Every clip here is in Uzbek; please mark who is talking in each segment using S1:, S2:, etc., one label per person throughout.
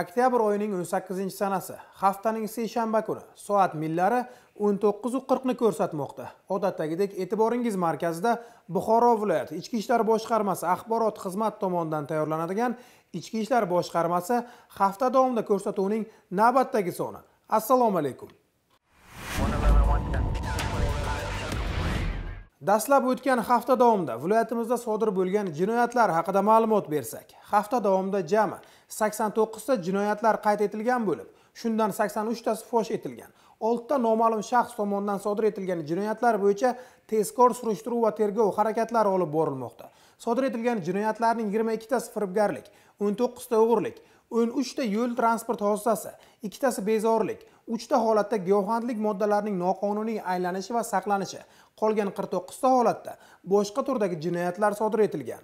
S1: oktyabr oyining 18 sanasi haftaning seshanba kuni soat millari 19:40 ni ko'rsatmoqda odatdagidek e'tiboringiz markazida buxoro viloyati ichki ishlar boshqarmasi axborot xizmat tomonidan tayyorlanadigan ichki ishlar boshqarmasi hafta davomida ko'rsatuvning navbatdagi soni assalomu alaykum dastlab o'tgan hafta davomida viloyatimizda sodir bo'lgan jinoyatlar haqida ma'lumot bersak hafta davomida jami sakson to'qqizta jinoyatlar qayd etilgan bo'lib shundan sakson uchtasi fosh etilgan oltita noma'lum shaxs tomonidan sodir etilgan jinoyatlar bo'yicha tezkor surishtiruv va tergov harakatlari olib borilmoqda sodir etilgan jinoyatlarning yigirma ikkitasi firibgarlik o'n to'qqizta o'g'irlik o'n uchta yo'l transport hodisasi ikkitasi bezorilik uchta holatda giyohvandlik moddalarining noqonuniy aylanishi va saqlanishi qolgan qirq to'qqizta holatda boshqa turdagi jinoyatlar sodir etilgan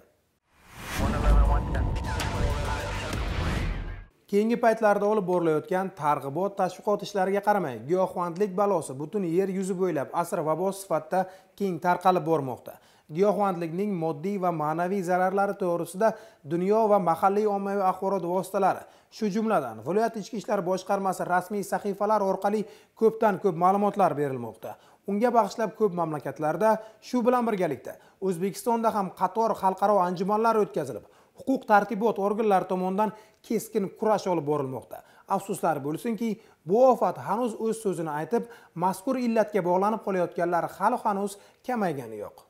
S1: keyingi paytlarda olib borilayotgan targ'ibot tashviqot ishlariga qaramay giyohvandlik balosi butun yer yuzi bo'ylab asr vabosi sifatida keng tarqalib bormoqda giyohvandlikning moddiy va ma'naviy zararlari to'g'risida dunyo va mahalliy ommaviy axborot vositalari shu jumladan viloyat ichki ishlar boshqarmasi rasmiy sahifalar orqali ko'pdan ko'p ma'lumotlar berilmoqda unga bag'ishlab ko'p mamlakatlarda shu bilan birgalikda o'zbekistonda ham qator xalqaro anjumanlar o'tkazilib huquq tartibot organlari tomonidan keskin kurash olib borilmoqda afsuslar bo'lsinki bu ofat hanuz o'z so'zini aytib mazkur illatga bog'lanib qolayotganlar hali hanuz kamaygani yo'q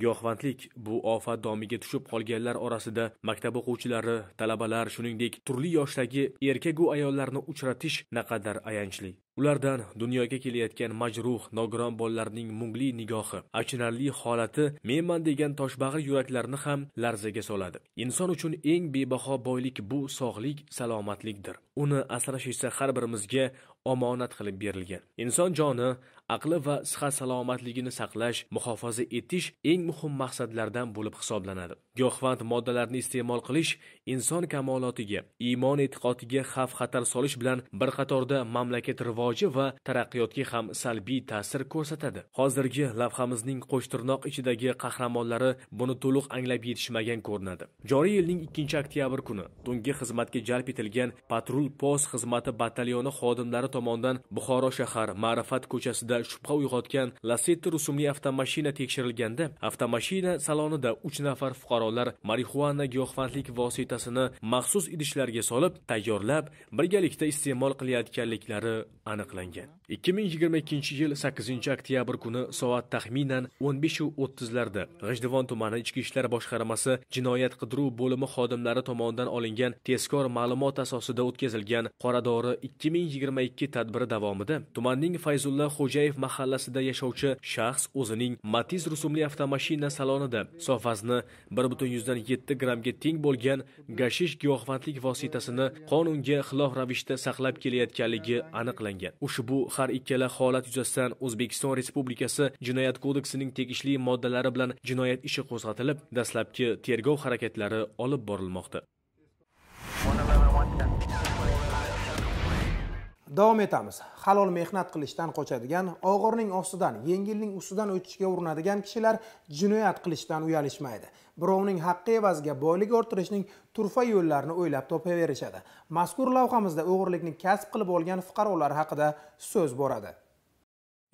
S2: giyohvandlik bu ofat domiga tushib qolganlar orasida maktab o'quvchilari talabalar shuningdek turli yoshdagi erkagu ayollarni uchratish naqadar ayanchli ulardan dunyoga kelayotgan majruh nogiron bolalarning mungli nigohi achinarli holati menman degan toshbag'ir yuraklarni ham larzaga soladi inson uchun eng bebaho boylik bu sog'lik salomatlikdir uni asrash esa har birimizga omonat qilib berilgan inson joni aqli va sihat salomatligini saqlash muhofaza etish eng muhim maqsadlardan bo'lib hisoblanadi giyohvand moddalarni iste'mol qilish inson kamolotiga iymon e'tiqodiga xavf xatar solish bilan bir qatorda mamlakat rivoji va taraqqiyotga ham salbiy ta'sir ko'rsatadi hozirgi lavhamizning qo'shtirnoq ichidagi qahramonlari buni to'liq anglab yetishmagan ko'rinadi joriy yilning ikkinchi oktyabr kuni tungi xizmatga jalb etilgan patrul post xizmati batalyoni xodimlari tomonidan buxoro shahar ma'rifat ko'chasida shubha uyg'otgan lasetti rusumli avtomashina tekshirilganda avtomashina salonida uch nafar fuqaro fuqarolar marixuana giyohvandlik vositasini maxsus idishlarga solib tayyorlab birgalikda iste'mol qilayotganliklari aniqlangan 2022 yil 8 oktyabr kuni soat taxminan 15:30 larda g'ijduvon tumani ichki ishlar boshqarmasi jinoyat qidiruv bo'limi xodimlari tomonidan olingan tezkor ma'lumot asosida o'tkazilgan qoradori 2022 tadbiri davomida tumanning fayzulla xo'jayev mahallasida yashovchi shaxs o'zining matiz rusumli avtomashina salonida sofazni bir butun yuzdan yetti grammga teng bo'lgan gashish giyohvandlik vositasini qonunga xilof ravishda saqlab kelayotganligi aniqlangan ushbu har ikkala holat yuzasidan o'zbekiston respublikasi jinoyat kodeksining tegishli moddalari bilan jinoyat ishi qo'zg'atilib dastlabki tergov harakatlari olib borilmoqda
S1: davom etamiz halol mehnat qilishdan qochadigan og'irning ostidan yengilning ustidan o'tishga urinadigan kishilar jinoyat qilishdan uyalishmaydi birovning haqqi evaziga boylik orttirishning turfa yo'llarini o'ylab topaverishadi mazkur lavhamizda o'g'irlikni kasb qilib olgan fuqarolar haqida so'z boradi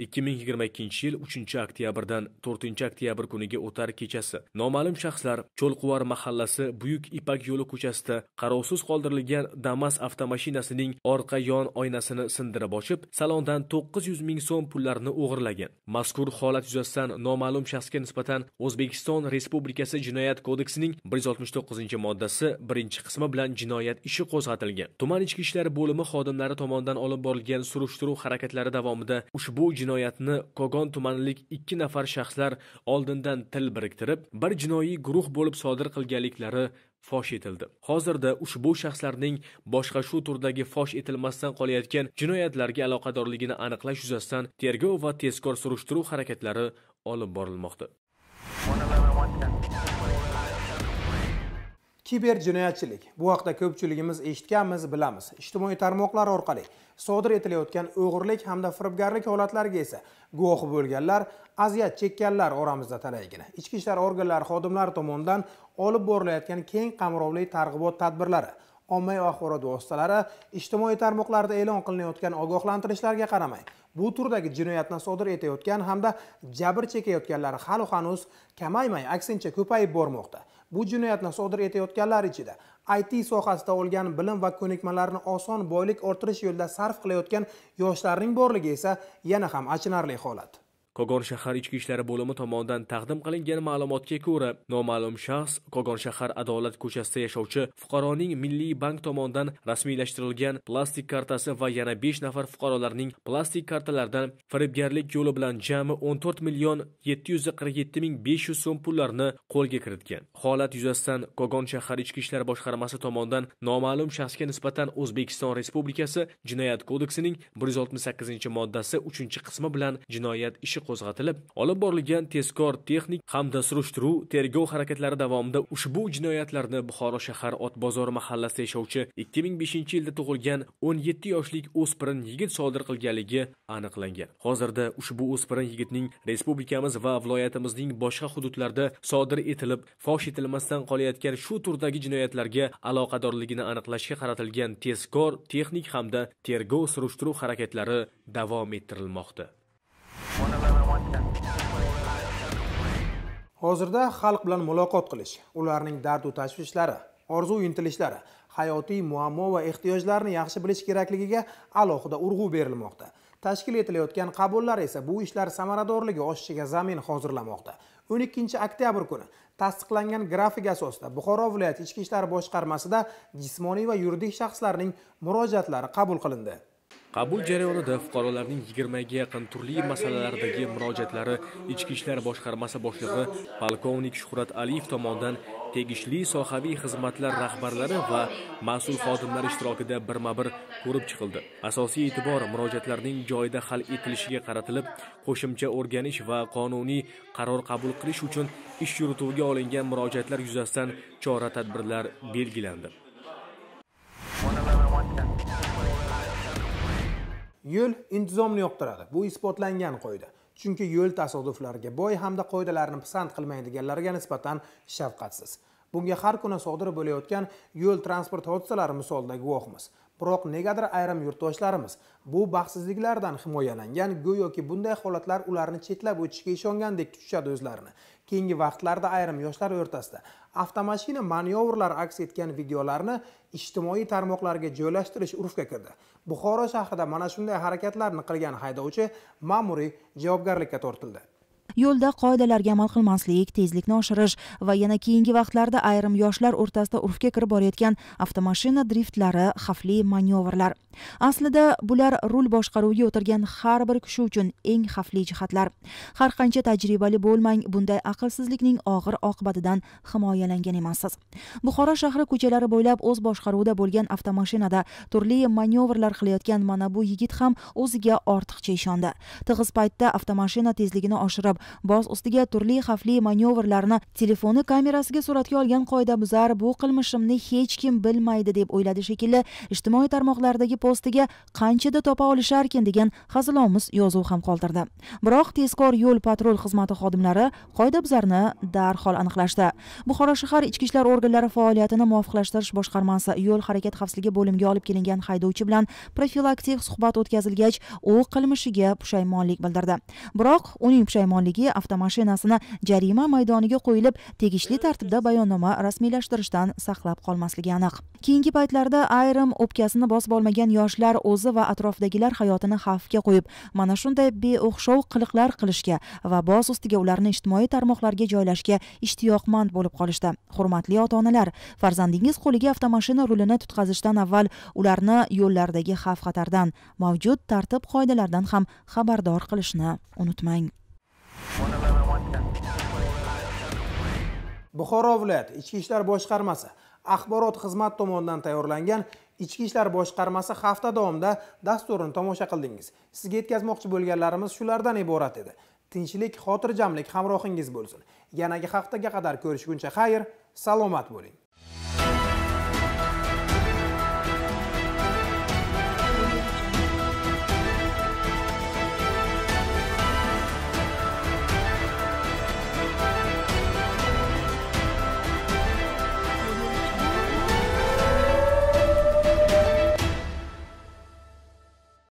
S2: 2022 yil 3 oktyabrdan 4 oktyabr kuniga o'tar kechasi noma'lum shaxslar cho'lquvar mahallasi buyuk ipak yo'li ko'chasida qarovsiz qoldirilgan damas avtomashinasining orqa yon oynasini sindirib ochib salondan 900 ming so'm pullarni o'g'irlagan mazkur holat yuzasidan noma'lum shaxsga nisbatan o'zbekiston respublikasi jinoyat kodeksining 169 moddasi 1 qismi bilan jinoyat ishi qo'zg'atilgan tuman ichki ishlar bo'limi xodimlari tomonidan olib borilgan surishtiruv harakatlari davomida ushbu jinoyat jinoyatni Qo'gon tumanlik ikki nafar shaxslar oldindan til biriktirib, bir jinoiy guruh bo'lib sodir qilganliklari fosh etildi. Hozirda ushbu shaxslarning boshqa shu turdagi fosh etilmasdan qolayotgan jinoyatlarga aloqadorligini aniqlash yuzasidan tergov va tezkor surishtiruv harakatlari olib borilmoqda.
S1: kiber jinoyatchilik bu haqda ko'pchiligimiz eshitganmiz bilamiz ijtimoiy tarmoqlar orqali sodir etilayotgan o'g'irlik hamda firibgarlik holatlariga esa guvohi bo'lganlar aziyat chekkanlar oramizda talaygina ichki ishlar organlari xodimlari tomonidan olib borilayotgan keng qamrovli targ'ibot tadbirlari ommaviy axborot vositalari ijtimoiy tarmoqlarda e'lon qilinayotgan ogohlantirishlarga qaramay bu turdagi jinoyatni sodir etayotgan hamda jabr chekayotganlar hali hanuz kamaymay aksincha ko'payib bormoqda bu jinoyatni sodir etayotganlar ichida IT sohasida olgan bilim va ko'nikmalarni oson boylik orttirish yo'lida sarf qilayotgan yoshlarning borligi esa yana ham achinarli holat
S2: Kogon shahar ichki ishlari bo'limi tomonidan taqdim qilingan ma'lumotga ko'ra, noma'lum shaxs Kogon shahar Adolat ko'chasida yashovchi fuqaroning Milliy bank tomonidan rasmiylashtirilgan plastik kartasi va yana 5 nafar fuqarolarning plastik kartalaridan firibgarlik yo'li bilan jami 14 million 747 500 so'm pullarni qo'lga kiritgan. Holat yuzasidan Kogon shahar ichki ishlar boshqarmasi tomonidan noma'lum shaxsga nisbatan O'zbekiston Respublikasi Jinoyat kodeksining 168-moddasi 3-qismi bilan jinoyat ishi qo'zg'atilib olib borilgan tezkor texnik hamda surishtiruv tergov harakatlari davomida ushbu jinoyatlarni buxoro shahar ot bozori mahallasida yashovchi 2005 yilda tug'ilgan 17 yoshlik o'spirin yigit sodir qilganligi aniqlangan hozirda ushbu o'spirin yigitning respublikamiz va viloyatimizning boshqa hududlarida sodir etilib fosh etilmasdan qolayotgan shu turdagi jinoyatlarga aloqadorligini aniqlashga qaratilgan tezkor texnik hamda tergov surishtiruv harakatlari davom ettirilmoqda
S1: hozirda xalq bilan muloqot qilish ularning dardu tashvishlari orzu intilishlari hayotiy muammo va ehtiyojlarini yaxshi bilish kerakligiga alohida urg'u berilmoqda tashkil etilayotgan qabullar esa bu ishlar samaradorligi oshishiga zamin hozirlamoqda 12 oktyabr kuni tasdiqlangan grafik asosida buxoro viloyati ichki ishlar boshqarmasida jismoniy va yuridik shaxslarning murojaatlari qabul qilindi
S2: Qabul jarayonida fuqarolarning 20 ga yaqin turli masalalardagi murojaatlari Ichki ishlar boshqarmasi boshlig'i polkovnik Shuhrat Aliyev tomonidan tegishli sohaviy xizmatlar rahbarlari va mas'ul xodimlar ishtirokida birma-bir ko'rib chiqildi. Asosiy e'tibor murojaatlarning joyida hal etilishiga qaratilib, qo'shimcha o'rganish va qonuniy qaror qabul qilish uchun ish yurituviga olingan murojaatlar yuzasidan chora-tadbirlar belgilandi.
S1: yo'l intizomni yoqtiradi bu isbotlangan qoida chunki yo'l tasodiflarga boy hamda qoidalarni pisand qilmaydiganlarga nisbatan shafqatsiz bunga har kuni sodir bo'layotgan yo'l transport hodisalari misolida guvohmiz biroq negadir ayrim yurtdoshlarimiz bu baxtsizliklardan himoyalangan go'yoki bunday holatlar ularni chetlab o'tishga ishongandek tutishadi o'zlarini keyingi vaqtlarda ayrim yoshlar o'rtasida avtomashina manyovrlari aks etgan videolarni ijtimoiy tarmoqlarga joylashtirish urfga kirdi buxoro shahrida mana shunday harakatlarni qilgan haydovchi ma'muriy javobgarlikka tortildi
S3: yo'lda qoidalarga amal qilmaslik tezlikni oshirish va yana keyingi vaqtlarda ayrim yoshlar o'rtasida urfga kirib borayotgan avtomashina driftlari xavfli manyovrlar aslida bular rul boshqaruviga o'tirgan har bir kishi uchun eng xavfli jihatlar har qancha tajribali bo'lmang bunday aqlsizlikning og'ir oqibatidan himoyalangan emassiz buxoro shahri ko'chalari bo'ylab o'z boshqaruvida bo'lgan avtomashinada turli manyovrlar qilayotgan mana bu yigit ham o'ziga ortiqcha ishondi tig'iz paytda avtomashina tezligini oshirib boz ustiga turli xavfli manyovrlarni telefoni kamerasiga suratga olgan qoidabuzar bu qilmishimni hech kim bilmaydi deb o'yladi shekilli ijtimoiy tarmoqlardagi postiga qanchada topa olisharkin degan hazilomuz yozuv ham qoldirdi biroq tezkor yo'l patrul xizmati xodimlari qoidabuzarni darhol aniqlashdi buxoro shahar ichki ishlar organlari faoliyatini muvofiqlashtirish boshqarmasi yo'l harakat xavfsizligi bo'limiga olib kelingan haydovchi bilan profilaktik suhbat o'tkazilgach u qilmishiga pushaymonlik bildirdi biroq uning pushaymonligi egaligi avtomashinasini jarima maydoniga qo'yilib tegishli tartibda bayonnoma rasmiylashtirishdan saqlab qolmasligi aniq keyingi paytlarda ayrim o'pkasini bosib olmagan yoshlar o'zi va atrofidagilar hayotini xavfga qo'yib mana shunday beo'xshov qiliqlar qilishga va boz ustiga ularni ijtimoiy tarmoqlarga joylashga ishtiyoqmand bo'lib qolishdi hurmatli ota onalar farzandingiz qo'liga avtomashina rulini tutqazishdan avval ularni yo'llardagi xavf xatardan mavjud tartib qoidalardan ham xabardor qilishni unutmang
S1: buxoro viloyati ichki ishlar boshqarmasi axborot xizmati tomonidan tayyorlangan ichki ishlar boshqarmasi hafta davomida dasturini tomosha qildingiz sizga yetkazmoqchi bo'lganlarimiz shulardan iborat edi tinchlik xotirjamlik hamrohingiz bo'lsin yanagi haftaga qadar ko'rishguncha xayr salomat bo'ling